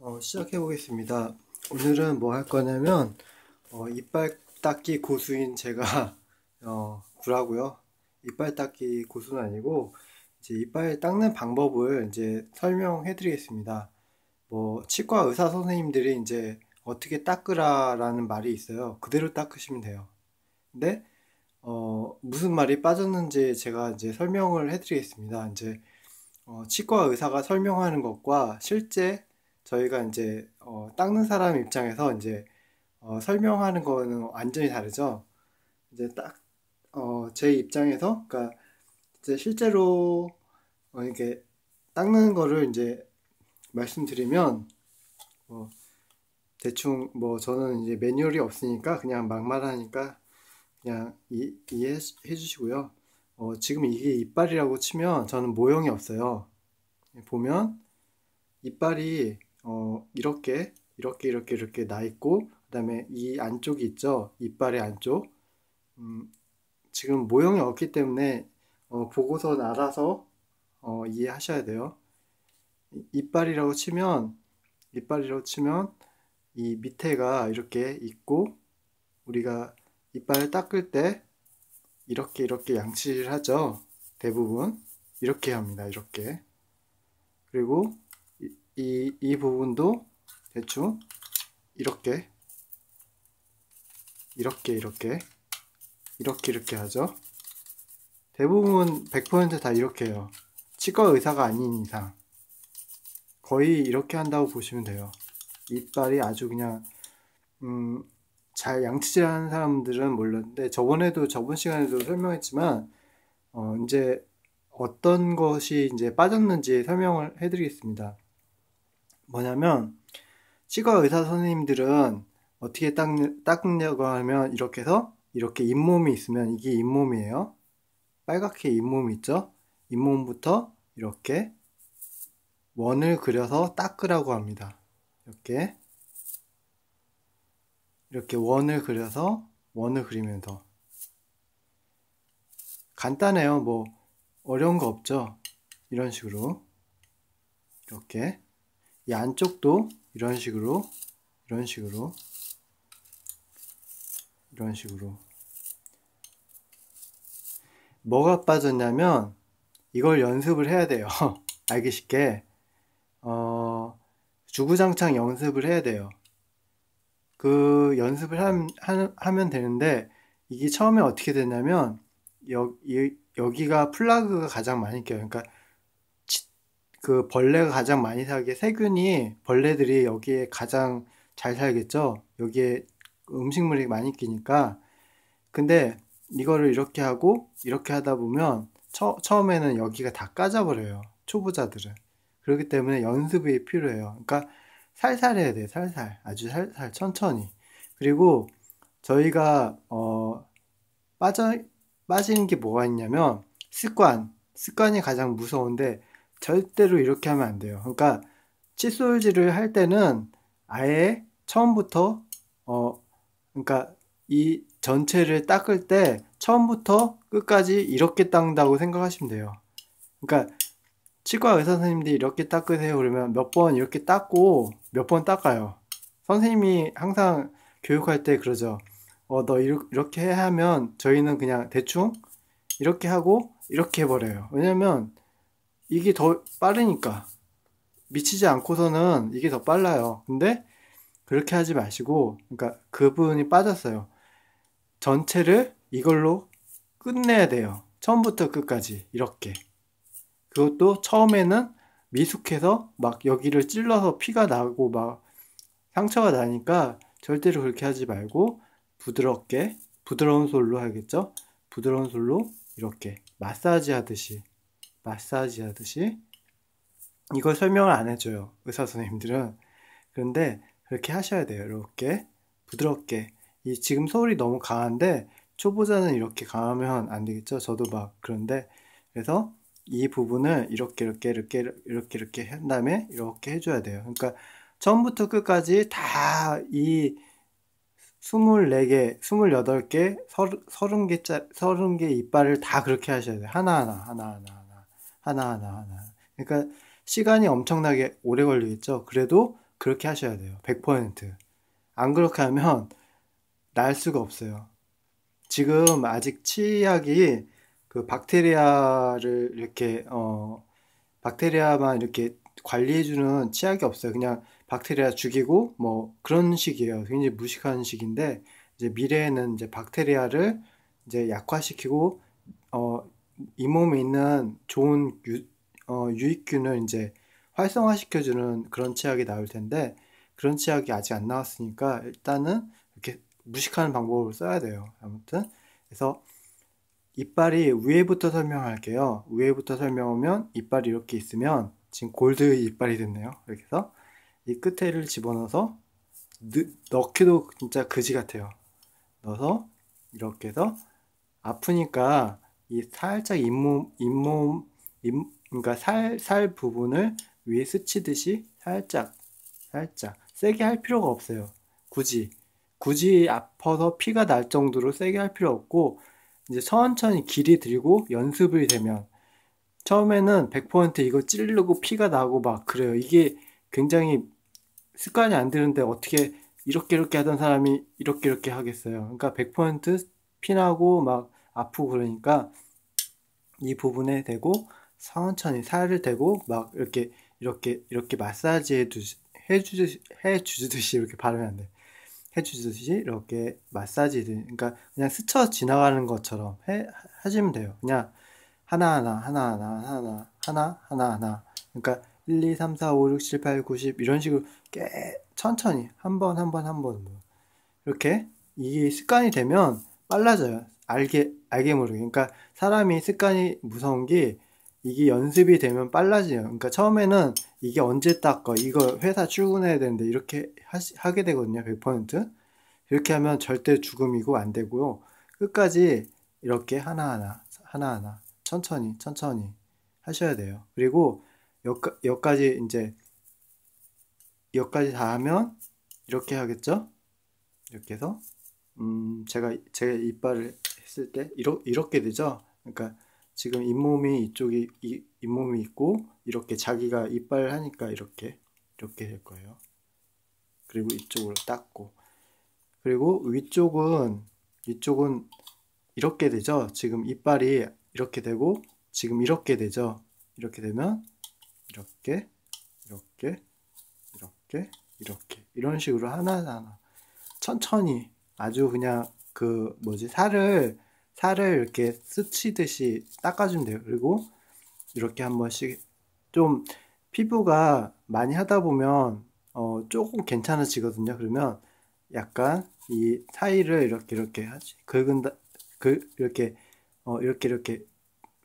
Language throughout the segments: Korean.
어, 시작해 보겠습니다. 오늘은 뭐 할 거냐면 어, 이빨 닦기 고수인 제가 어, 구라고요. 이빨 닦기 고수는 아니고 이제 이빨 닦는 방법을 이제 설명해 드리겠습니다. 뭐 치과 의사 선생님들이 이제 어떻게 닦으라라는 말이 있어요. 그대로 닦으시면 돼요. 근데 어, 무슨 말이 빠졌는지 제가 이제 설명을 해 드리겠습니다. 이제 어, 치과 의사가 설명하는 것과 실제 저희가 이제 어, 닦는 사람 입장에서 이제 어, 설명하는 거는 완전히 다르죠. 이제 딱 어, 입장에서 그러니까 이제 실제로 어, 이렇게 닦는 거를 이제 말씀드리면 뭐 대충 뭐 저는 이제 매뉴얼이 없으니까 그냥 막말하니까 그냥 이, 이해해 주시고요. 어, 지금 이게 이빨이라고 치면 저는 모형이 없어요. 보면 이빨이 어, 이렇게 이렇게 이렇게 이렇게 나 있고 그다음에 이 안쪽이 있죠 이빨의 안쪽 음, 지금 모형이 없기 때문에 어, 보고서 알아서 어, 이해하셔야 돼요 이빨이라고 치면 이빨이라고 치면 이 밑에가 이렇게 있고 우리가 이빨을 닦을 때 이렇게 이렇게 양치를 하죠 대부분 이렇게 합니다 이렇게 그리고 이, 이 부분도 대충 이렇게 이렇게 이렇게 이렇게 이렇게 하죠 대부분 100%다 이렇게 해요 치과 의사가 아닌 이상 거의 이렇게 한다고 보시면 돼요 이빨이 아주 그냥 음, 잘 양치질하는 사람들은 몰랐는데 저번에도 저번 시간에도 설명했지만 어, 이제 어떤 것이 이제 빠졌는지 설명을 해드리겠습니다 뭐냐면 치과 의사 선생님들은 어떻게 닦는, 냐고 하면 이렇게 해서 이렇게 잇몸이 있으면 이게 잇몸이에요. 빨갛게 잇몸이 있죠? 잇몸부터 이렇게 원을 그려서 닦으라고 합니다. 이렇게 이렇게 원을 그려서 원을 그리면서 간단해요. 뭐 어려운 거 없죠? 이런 식으로 이렇게 이 안쪽도 이런 식으로 이런 식으로 이런 식으로 뭐가 빠졌냐면 이걸 연습을 해야 돼요 알기 쉽게 어, 주구장창 연습을 해야 돼요 그 연습을 함, 하, 면 되는데 이게 처음에 어떻게 됐냐면 여, 이, 여기가 플라그가 가장 많이 껴요 그러니까 그 벌레가 가장 많이 살게 세균이 벌레들이 여기에 가장 잘 살겠죠. 여기에 음식물이 많이 끼니까. 근데 이거를 이렇게 하고 이렇게 하다 보면 처, 처음에는 여기가 다 까져버려요. 초보자들은. 그렇기 때문에 연습이 필요해요. 그러니까 살살 해야 돼요. 살살. 아주 살살 천천히. 그리고 저희가 어 빠져 빠지는 게 뭐가 있냐면 습관. 습관이 가장 무서운데 절대로 이렇게 하면 안 돼요. 그러니까 칫솔질을 할 때는 아예 처음부터 어 그러니까 이 전체를 닦을 때 처음부터 끝까지 이렇게 닦는다고 생각하시면 돼요. 그러니까 치과 의사 선생님들이 이렇게 닦으세요 그러면 몇 번 이렇게 닦고 몇 번 닦아요. 선생님이 항상 교육할 때 그러죠. 어, 너 이렇게 하면 저희는 그냥 대충 이렇게 하고 이렇게 해버려요. 왜냐면 이게 더 빠르니까 미치지 않고서는 이게 더 빨라요. 근데 그렇게 하지 마시고 그러니까 그 부분이 빠졌어요. 전체를 이걸로 끝내야 돼요. 처음부터 끝까지 이렇게. 그것도 처음에는 미숙해서 막 여기를 찔러서 피가 나고 막 상처가 나니까 절대로 그렇게 하지 말고 부드럽게 부드러운 솔로 하겠죠? 부드러운 솔로 이렇게 마사지 하듯이 마사지 하듯이 이걸 설명을 안 해줘요 의사 선생님들은 그런데 그렇게 하셔야 돼요 이렇게 부드럽게 이 지금 소울이 너무 강한데 초보자는 이렇게 강하면 안 되겠죠 저도 막 그런데 그래서 이 부분을 이렇게 이렇게 이렇게 이렇게 이렇게 한 다음에 이렇게 해줘야 돼요 그러니까 처음부터 끝까지 다 이 24개, 28개, 30, 30개, 30개 이빨을 다 그렇게 하셔야 돼요. 하나하나, 하나하나. 하나하나 하나. 그러니까 시간이 엄청나게 오래 걸리겠죠. 그래도 그렇게 하셔야 돼요. 100%. 안 그렇게 하면 날 수가 없어요. 지금 아직 치약이 그 박테리아를 이렇게 어 박테리아만 이렇게 관리해주는 치약이 없어요. 그냥 박테리아 죽이고 뭐 그런 식이에요. 굉장히 무식한 식인데 이제 미래에는 이제 박테리아를 이제 약화시키고 어이 몸에 있는 좋은 유, 어, 유익균을 이제 활성화시켜주는 그런 치약이 나올 텐데 그런 치약이 아직 안 나왔으니까 일단은 이렇게 무식하는 방법을 써야 돼요. 아무튼 그래서 이빨이 위에부터 설명할게요. 위에부터 설명하면 이빨이 이렇게 있으면 지금 골드 이빨이 됐네요. 이렇게 해서 이 끝에를 집어넣어서 넣, 넣기도 진짜 그지 같아요. 넣어서 이렇게 해서 아프니까 이 살짝 잇몸 잇몸 잇, 그러니까 살 살 부분을 위에 스치듯이 살짝 살짝 세게 할 필요가 없어요. 굳이 굳이 아파서 피가 날 정도로 세게 할 필요 없고 이제 천천히 길이 들고 연습이 되면 처음에는 100% 이거 찌르고 피가 나고 막 그래요. 이게 굉장히 습관이 안 되는데 어떻게 이렇게 이렇게 하던 사람이 이렇게 이렇게 하겠어요. 그러니까 100% 피나고 막 아프고 그러니까 이 부분에 대고 천천히 살을 대고 막 이렇게 이렇게 이렇게 마사지 해주듯이 해주듯이, 이렇게 바르면 안 돼. 해주듯이 이렇게 마사지 그러니까 그냥 스쳐 지나가는 것처럼 해 하시면 돼요. 그냥 하나하나 하나하나 하나하나 하나 하나하나 그러니까 1, 2, 3, 4, 5, 6, 7, 8, 9, 10 이런 식으로 깨 천천히 한 번 한 번 한 번 이렇게 이게 습관이 되면 빨라져요. 알게, 알게 모르게. 그러니까 사람이 습관이 무서운 게 이게 연습이 되면 빨라져요. 그러니까 처음에는 이게 언제 닦어? 이거 회사 출근해야 되는데 이렇게 하시, 하게 되거든요. 100%. 이렇게 하면 절대 죽음이고 안 되고요. 끝까지 이렇게 하나하나, 하나하나, 천천히, 천천히 하셔야 돼요. 그리고 여까, 까지 이제, 여까지다 하면 이렇게 하겠죠? 이렇게 해서 음, 제가 제 이빨을 했을 때 이러, 이렇게 되죠. 그러니까 지금 잇몸이 이쪽이 이, 잇몸이 있고 이렇게 자기가 이빨 하니까 이렇게 이렇게 될 거예요. 그리고 이쪽으로 닦고 그리고 위쪽은 이쪽은 이렇게 되죠. 지금 이빨이 이렇게 되고 지금 이렇게 되죠. 이렇게 되면 이렇게 이렇게 이렇게 이렇게 이런 식으로 하나하나 천천히 아주 그냥 그 뭐지 살을 살을 이렇게 스치듯이 닦아주면 돼요. 그리고 이렇게 한 번씩 좀 피부가 많이 하다 보면 어 조금 괜찮아지거든요. 그러면 약간 이 사이를 이렇게 이렇게 하지 긁은다 그 이렇게 어 이렇게 이렇게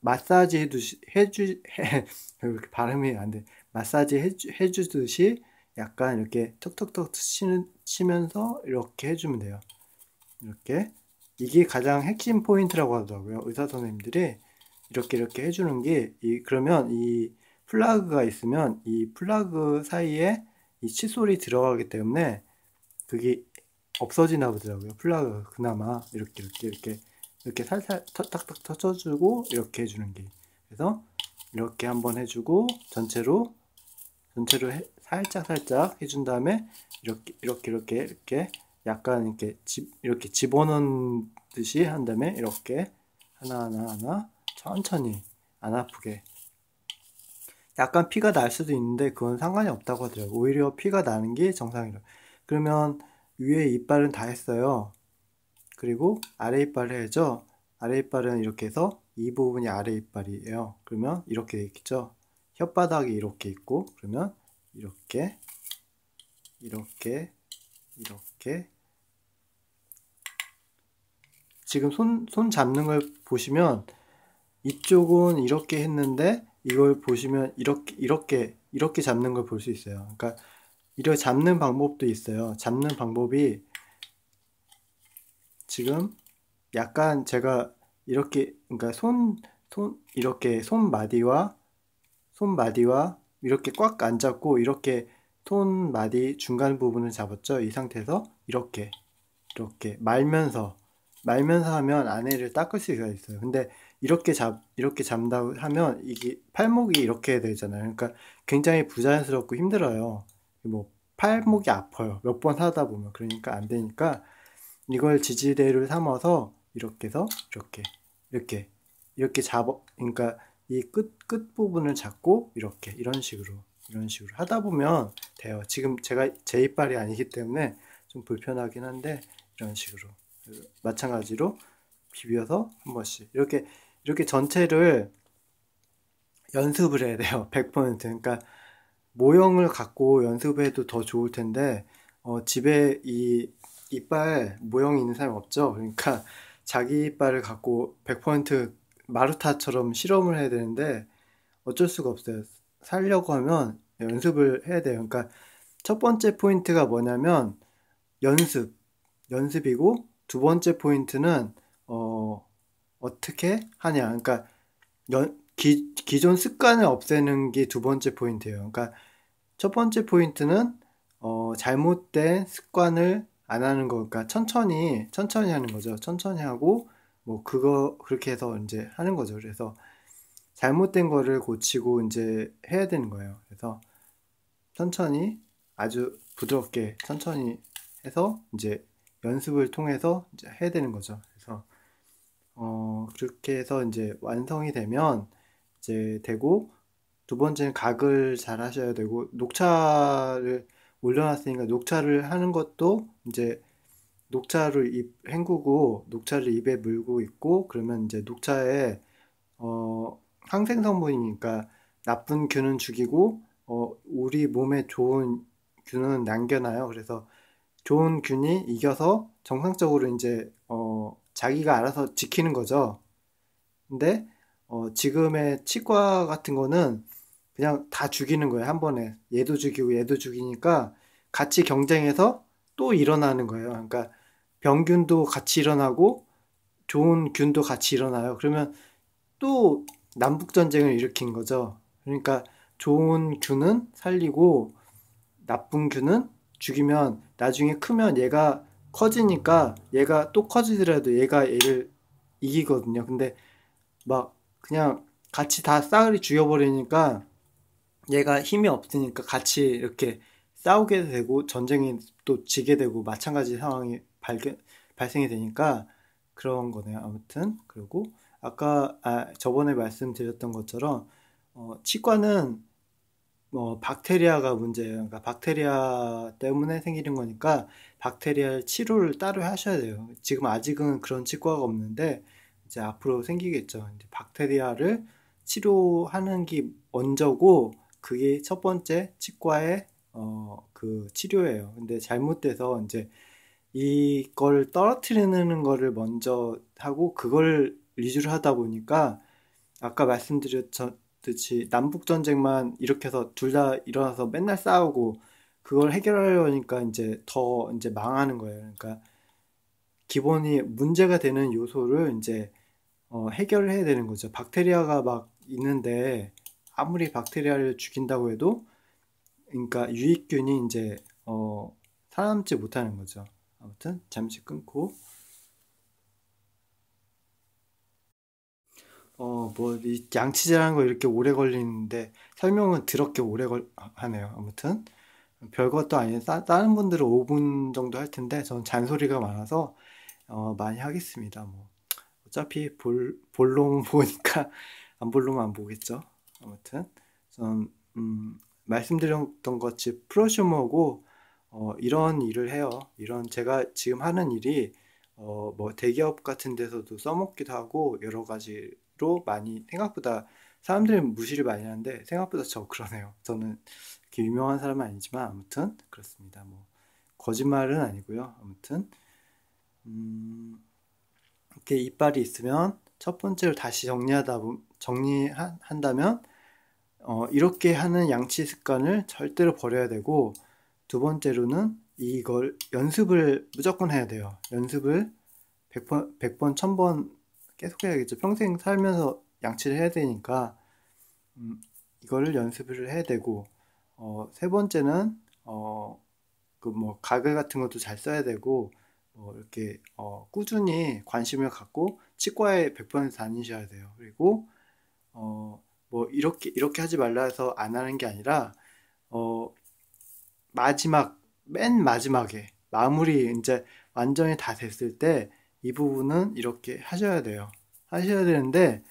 마사지 해주시 해주 해, 이렇게 발음이 안 돼. 마사지 해주, 해주듯이 약간 이렇게 톡톡톡 치는 치면서 이렇게 해주면 돼요. 이렇게 이게 가장 핵심 포인트라고 하더라고요. 의사 선생님들이 이렇게 이렇게 해주는 게이 그러면 이 플러그가 있으면 이 플러그 사이에 이 칫솔이 들어가기 때문에 그게 없어지나 보더라고요. 플러그 그나마 이렇게 이렇게 이렇게 이렇게 살살 탁탁탁 터쳐주고 이렇게 해주는 게 그래서 이렇게 한번 해주고 전체로 전체로 해, 살짝 살짝 해 준 다음에 이렇게 이렇게 이렇게 이렇게 약간 이렇게 집, 이렇게 집어넣은 듯이 한 다음에 이렇게 하나하나 하나 천천히 안 아프게 약간 피가 날 수도 있는데 그건 상관이 없다고 하더라고요. 오히려 피가 나는 게 정상이라고. 그러면 위에 이빨은 다 했어요. 그리고 아래 이빨을 해야죠. 아래 이빨은 이렇게 해서 이 부분이 아래 이빨이에요. 그러면 이렇게 있죠. 혓바닥이 이렇게 있고 그러면 이렇게 이렇게 이렇게 지금 손, 손 잡는 걸 보시면 이쪽은 이렇게 했는데 이걸 보시면 이렇게 이렇게 이렇게 잡는 걸 볼 수 있어요. 그러니까 이렇게 잡는 방법도 있어요. 잡는 방법이 지금 약간 제가 이렇게 그러니까 손 손 이렇게 손마디와 손마디와 이렇게 꽉 안 잡고 이렇게 손마디 중간 부분을 잡았죠. 이 상태에서 이렇게 이렇게 말면서 말면서 하면 아내를 닦을 수가 있어요. 근데 이렇게 잡 이렇게 잡다 하면 이게 팔목이 이렇게 되잖아요. 그러니까 굉장히 부자연스럽고 힘들어요. 뭐 팔목이 아파요. 몇 번 하다 보면 그러니까 안 되니까 이걸 지지대를 삼아서 이렇게 해서 이렇게 이렇게 이렇게 잡어 그러니까 이 끝 끝 부분을 잡고 이렇게 이런 식으로 이런 식으로 하다 보면 돼요. 지금 제가 제 이빨이 아니기 때문에 좀 불편하긴 한데 이런 식으로 마찬가지로 비벼서 한 번씩 이렇게 이렇게 전체를 연습을 해야 돼요. 100% 그러니까 모형을 갖고 연습해도 더 좋을 텐데 어, 집에 이 이빨 모형이 있는 사람 없죠. 그러니까 자기 이빨을 갖고 100% 마루타처럼 실험을 해야 되는데 어쩔 수가 없어요. 살려고 하면 연습을 해야 돼요. 그러니까 첫 번째 포인트가 뭐냐면 연습, 연습이고 두 번째 포인트는 어, 어떻게 하냐. 그러니까 연, 기, 기존 습관을 없애는 게 두 번째 포인트예요. 그러니까 첫 번째 포인트는 어, 잘못된 습관을 안 하는 거 그러니까 천천히 천천히 하는 거죠. 천천히 하고 뭐 그거 그렇게 해서 이제 하는 거죠. 그래서 잘못된 거를 고치고 이제 해야 되는 거예요. 그래서 천천히 아주 부드럽게 천천히 해서 이제 연습을 통해서 이제 해야 되는 거죠. 그래서 어, 그렇게 해서 이제 완성이 되면 이제 되고 두 번째는 각을 잘 하셔야 되고 녹차를 올려놨으니까 녹차를 하는 것도 이제 녹차를 입 헹구고 녹차를 입에 물고 있고 그러면 이제 녹차에 어, 항생 성분이니까 나쁜 균은 죽이고 어, 우리 몸에 좋은 균은 남겨놔요. 그래서 좋은균이 이겨서 정상적으로 이제 어, 자기가 알아서 지키는 거죠. 근데 어, 지금의 치과 같은 거는 그냥 다 죽이는 거예요 한 번에 얘도 죽이고 얘도 죽이니까 같이 경쟁해서 또 일어나는 거예요. 그러니까 병균도 같이 일어나고 좋은 균도 같이 일어나요. 그러면 또 남북 전쟁을 일으킨 거죠. 그러니까 좋은 균은 살리고 나쁜 균은 죽이면 나중에 크면 얘가 커지니까 얘가 또 커지더라도 얘가 얘를 이기거든요. 근데 막 그냥 같이 다 싸그리 죽여버리니까 얘가 힘이 없으니까 같이 이렇게 싸우게 되고 전쟁이 또 지게 되고 마찬가지 상황이 발견, 발생이 되니까 그런 거네요. 아무튼 그리고 아까 아, 저번에 말씀드렸던 것처럼 어, 치과는 뭐 박테리아가 문제예요. 그러니까 박테리아 때문에 생기는 거니까 박테리아 치료를 따로 하셔야 돼요. 지금 아직은 그런 치과가 없는데 이제 앞으로 생기겠죠. 이제 박테리아를 치료하는 게 먼저고 그게 첫 번째 치과의 어 그 치료예요. 근데 잘못돼서 이제 이걸 떨어뜨리는 거를 먼저 하고 그걸 위주로 하다 보니까 아까 말씀드렸 듯이 남북 전쟁만 이렇게 해서 둘 다 일어나서 맨날 싸우고 그걸 해결하려니까 이제 더 이제 망하는 거예요. 그러니까 기본이 문제가 되는 요소를 이제 어, 해결을 해야 되는 거죠. 박테리아가 막 있는데 아무리 박테리아를 죽인다고 해도 그러니까 유익균이 이제 어, 살아남지 못하는 거죠. 아무튼 잠시 끊고 어뭐이 양치질하는 거 이렇게 오래 걸리는데 설명은 드럽게 오래 걸 하네요. 아무튼 별것도 아닌 따, 다른 분들은 5분 정도 할 텐데 저는 잔소리가 많아서 어, 많이 하겠습니다. 뭐 어차피 볼 볼놈 보니까 안 볼놈 안 보겠죠. 아무튼 전 음, 말씀드렸던 것이 프로슈머고 어, 이런 일을 해요. 이런 제가 지금 하는 일이 어, 뭐 대기업 같은 데서도 써먹기도 하고 여러 가지 로 많이 생각보다 사람들은 무시를 많이 하는데 생각보다 저 그러네요. 저는 이렇게 유명한 사람은 아니지만 아무튼 그렇습니다. 뭐 거짓말은 아니고요. 아무튼 음, 이렇게 이빨이 있으면 첫 번째로 다시 정리하다 정리한다면 어, 이렇게 하는 양치 습관을 절대로 버려야 되고 두 번째로는 이걸 연습을 무조건 해야 돼요. 연습을 100번, 100번 1000번 계속 해야겠죠. 평생 살면서 양치를 해야 되니까 음, 이거를 연습을 해야 되고 어, 세 번째는 어, 그뭐 가글 같은 것도 잘 써야 되고 뭐 이렇게 어, 꾸준히 관심을 갖고 치과에 100% 다니셔야 돼요. 그리고 어, 뭐 이렇게 이렇게 하지 말라 해서 안 하는 게 아니라 어, 마지막 맨 마지막에 마무리 이제 완전히 다 됐을 때이 부분은 이렇게 하셔야 돼요. 하셔야 되는데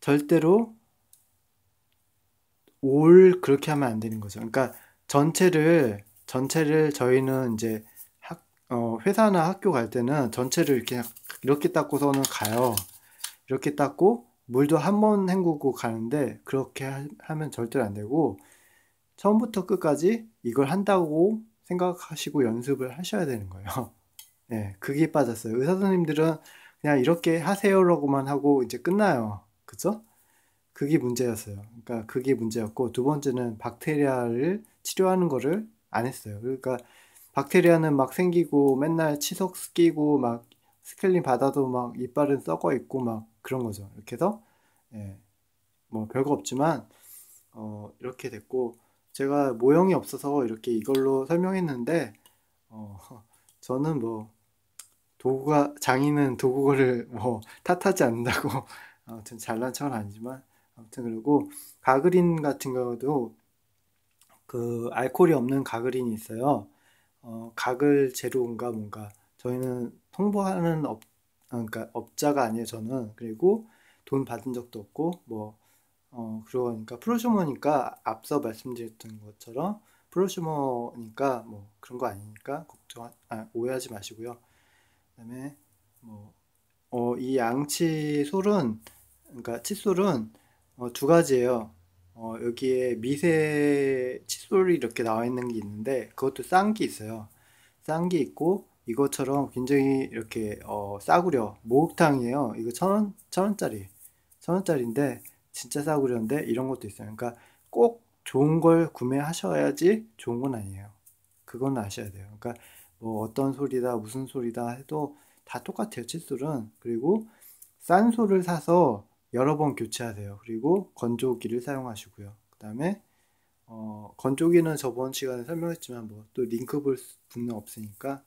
절대로 올 그렇게 하면 안 되는 거죠. 그러니까 전체를 전체를 저희는 이제 학, 어, 회사나 학교 갈 때는 전체를 이렇게 이렇게 닦고서는 가요. 이렇게 닦고 물도 한 번 헹구고 가는데 그렇게 하, 면 절대로 안 되고 처음부터 끝까지 이걸 한다고 생각하시고 연습을 하셔야 되는 거예요. 네, 그게 빠졌어요. 의사 선생님들은 그냥 이렇게 하세요라고만 하고 이제 끝나요. 그죠? 그게 문제였어요. 그러니까 그게 문제였고 두 번째는 박테리아를 치료하는 거를 안 했어요. 그러니까 박테리아는 막 생기고 맨날 치석 끼고 막 스케일링 받아도 막 이빨은 썩어 있고 막 그런 거죠. 이렇게 해서 예, 뭐 별거 없지만 어, 이렇게 됐고 제가 모형이 없어서 이렇게 이걸로 설명했는데 어, 저는 뭐 도구가 장인은 도구를 뭐 탓하지 않는다고 아무튼 잘난 척은 아니지만 아무튼 그리고 가그린 같은 경우도 그 알코올이 없는 가그린이 있어요. 어, 가글 재료인가 뭔가 저희는 통보하는 업 아, 그러니까 업자가 아니에요 저는 그리고 돈 받은 적도 없고 뭐 어, 그러니까 프로슈머니까 앞서 말씀드렸던 것처럼 프로슈머니까 뭐 그런 거 아니니까 걱정 아, 오해하지 마시고요. 그다음에 뭐 어, 이 양치솔은 그러니까 칫솔은 어, 두 가지예요. 어, 여기에 미세 칫솔이 이렇게 나와 있는 게 있는데 그것도 싼 게 있어요. 싼 게 있고 이것처럼 굉장히 이렇게 어, 싸구려 목욕탕이에요. 이거 천 원, 천 원짜리, 천 원짜리인데 진짜 싸구려인데 이런 것도 있어요. 그러니까 꼭 좋은 걸 구매하셔야지 좋은 건 아니에요. 그건 아셔야 돼요. 그러니까 뭐 어떤 소리다 무슨 소리다 해도 다 똑같아요 칫솔은 그리고 싼 소를 사서 여러 번 교체하세요 그리고 건조기를 사용하시고요 그 다음에 어, 건조기는 저번 시간에 설명했지만 뭐 또 링크 볼 분은 없으니까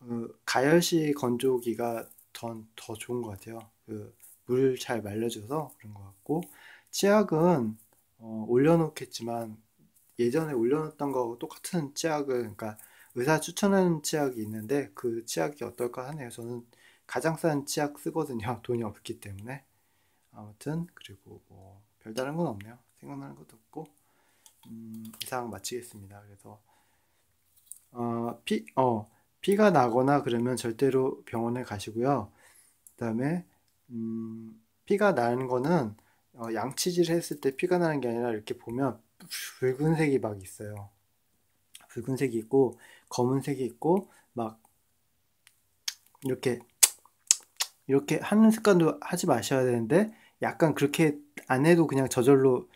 어, 가열시 건조기가 더, 더 좋은 것 같아요 그물 잘 말려줘서 그런 것 같고 치약은 어, 올려놓겠지만 예전에 올려놓던 거하고 똑같은 치약은 그러니까 의사 추천하는 치약이 있는데 그 치약이 어떨까 하네요. 저는 가장 싼 치약 쓰거든요. 돈이 없기 때문에. 아무튼 그리고 뭐 별다른 건 없네요. 생각나는 것도 없고 음, 이상 마치겠습니다. 그래서 어, 피, 어, 피가 나거나 그러면 절대로 병원에 가시고요. 그다음에 음, 피가 나는 거는 어, 양치질 했을 때 피가 나는 게 아니라 이렇게 보면 붉은색이 막 있어요. 붉은색이 있고 검은색이 있고 막 이렇게 이렇게 하는 습관도 하지 마셔야 되는데 약간 그렇게 안 해도 그냥 저절로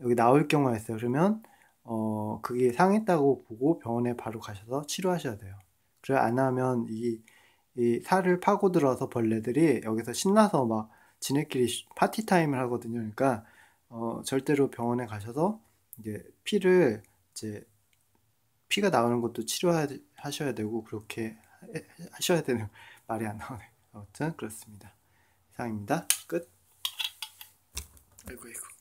여기 나올 경우가 있어요. 그러면 어 그게 상했다고 보고 병원에 바로 가셔서 치료하셔야 돼요. 그래 안 하면 이, 이 살을 파고들어서 벌레들이 여기서 신나서 막 지네끼리 파티 타임을 하거든요. 그러니까 어 절대로 병원에 가셔서 이제 피를 이제 피가 나오는 것도 치료하셔야 되고 그렇게 하셔야 되는 말이 안 나오네. 아무튼 그렇습니다. 이상입니다. 끝. 아이고 아이고.